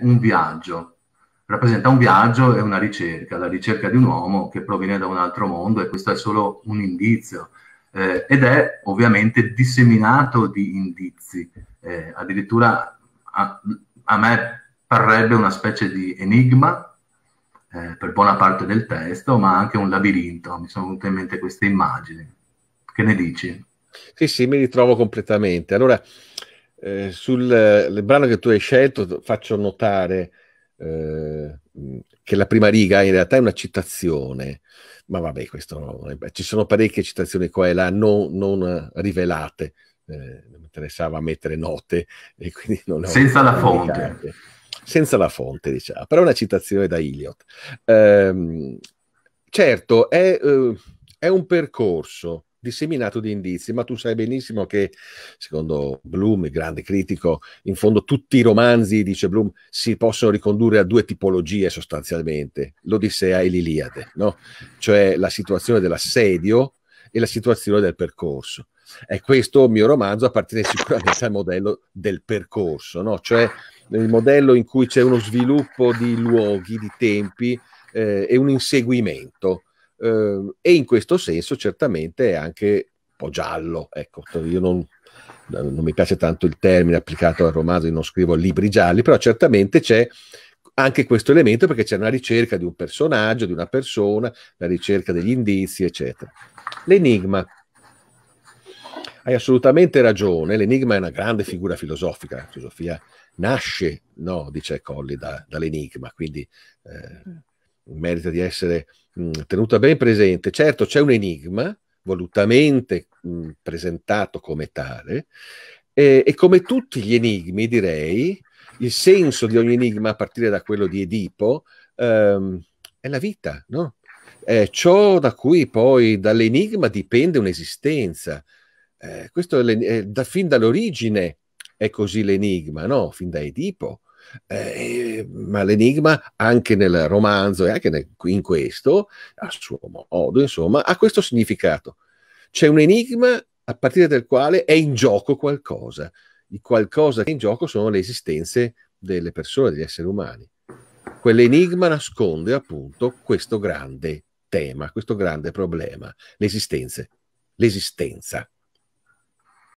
un viaggio, rappresenta un viaggio e una ricerca, la ricerca di un uomo che proviene da un altro mondo e questo è solo un indizio eh, ed è ovviamente disseminato di indizi, eh, addirittura a, a, me parrebbe una specie di enigma eh, per buona parte del testo, ma anche un labirinto, mi sono venute in mente queste immagini. Che ne dici? Sì, sì, mi ritrovo completamente. Allora, eh, sul eh, brano che tu hai scelto faccio notare eh, che la prima riga in realtà è una citazione, ma vabbè, questo no, eh, ci sono parecchie citazioni qua e là non, non eh, rivelate, eh, mi interessava mettere note e quindi non ho senza la fonte. Senza la fonte, diciamo, però è una citazione da Iliot. Eh, certo, è, è un percorso disseminato di indizi, ma tu sai benissimo che, secondo Bloom, il grande critico, in fondo tutti i romanzi, dice Bloom, si possono ricondurre a due tipologie sostanzialmente, l'Odissea e l'Iliade, no? cioè la situazione dell'assedio e la situazione del percorso. E questo mio romanzo appartiene sicuramente al modello del percorso, no? cioè il modello in cui c'è uno sviluppo di luoghi, di tempi eh, e un inseguimento Ehm, e in questo senso certamente è anche un po' giallo. Ecco, io non, non mi piace tanto il termine applicato al romanzo, io non scrivo libri gialli, però certamente c'è anche questo elemento perché c'è una ricerca di un personaggio, di una persona, la ricerca degli indizi, eccetera. L'enigma. Hai assolutamente ragione, l'enigma è una grande figura filosofica, la filosofia nasce, no, dice Colli, da, dall'enigma, quindi eh, mm merita di essere mh, tenuta ben presente. Certo, c'è un enigma volutamente mh, presentato come tale eh, e come tutti gli enigmi, direi, il senso di ogni enigma, a partire da quello di Edipo, ehm, è la vita, no? È ciò da cui poi dall'enigma dipende un'esistenza. Eh, questo è, è eh, da, fin dall'origine è così l'enigma, no? Fin da Edipo eh, ma l'enigma anche nel romanzo e anche nel, in questo, a suo modo, insomma, ha questo significato. C'è un enigma a partire dal quale è in gioco qualcosa. Il qualcosa che è in gioco sono le esistenze delle persone, degli esseri umani. Quell'enigma nasconde appunto questo grande tema, questo grande problema, l'esistenza. l'esistenza.